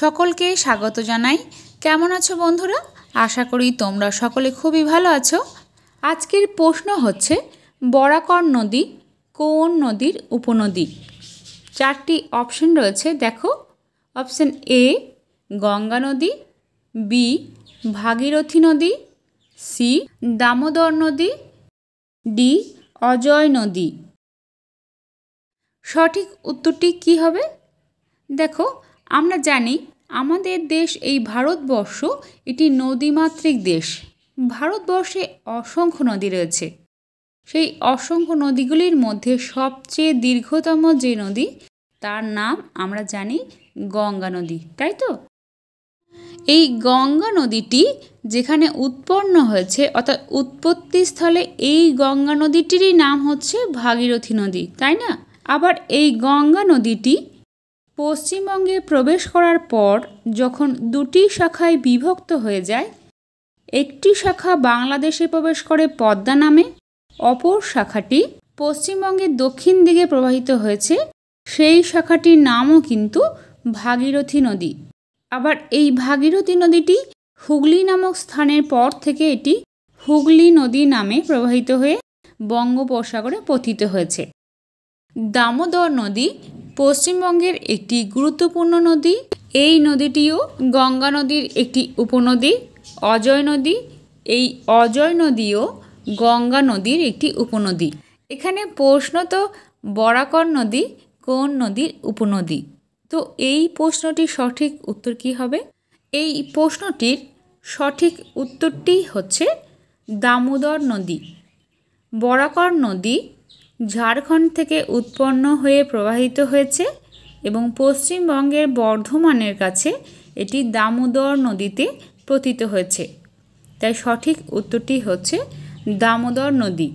সকলকে স্বাগত জানাই কেমন আছো বন্ধুরা আশা করি তোমরা সকলে খুবই ভালো আছো আজকের প্রশ্ন হচ্ছে বরাকর নদী কোন নদীর উপনদী চারটি অপশন রয়েছে দেখো অপশন এ গঙ্গা নদী বি ভাগীরথী নদী সি দামোদর নদী ডি অজয় নদী সঠিক উত্তরটি কি হবে দেখো আমরা জানি আমাদের দেশ এই ভারতবর্ষ এটি নদীমাতৃক দেশ ভারতবর্ষে অসংখ্য নদী রয়েছে সেই অসংখ্য নদীগুলির মধ্যে সবচেয়ে দীর্ঘতম যে নদী তার নাম আমরা জানি গঙ্গা নদী তাই তো এই গঙ্গা নদীটি যেখানে উৎপন্ন হয়েছে অর্থাৎ উৎপত্তি স্থলে এই গঙ্গা নদীটিরই নাম হচ্ছে ভাগীরথী নদী তাই না আবার এই গঙ্গা নদীটি পশ্চিমবঙ্গে প্রবেশ করার পর যখন দুটি শাখায় বিভক্ত হয়ে যায় একটি শাখা বাংলাদেশে প্রবেশ করে পদ্মা নামে অপর শাখাটি পশ্চিমবঙ্গের দক্ষিণ দিকে প্রবাহিত হয়েছে সেই শাখাটির নামও কিন্তু ভাগীরথী নদী আবার এই ভাগীরথী নদীটি হুগলি নামক স্থানের পর থেকে এটি হুগলি নদী নামে প্রবাহিত হয়ে বঙ্গোপসাগরে পতিত হয়েছে দামোদর নদী পশ্চিমবঙ্গের একটি গুরুত্বপূর্ণ নদী এই নদীটিও গঙ্গা নদীর একটি উপনদী অজয় নদী এই অজয় নদীও গঙ্গা নদীর একটি উপনদী এখানে প্রশ্ন তো বরাকর নদী কোন নদীর উপনদী তো এই প্রশ্নটির সঠিক উত্তর কি হবে এই প্রশ্নটির সঠিক উত্তরটি হচ্ছে দামোদর নদী বরাকর নদী ঝাড়খণ্ড থেকে উৎপন্ন হয়ে প্রবাহিত হয়েছে এবং পশ্চিমবঙ্গের বর্ধমানের কাছে এটি দামোদর নদীতে পতিত হয়েছে তাই সঠিক উত্তরটি হচ্ছে দামোদর নদী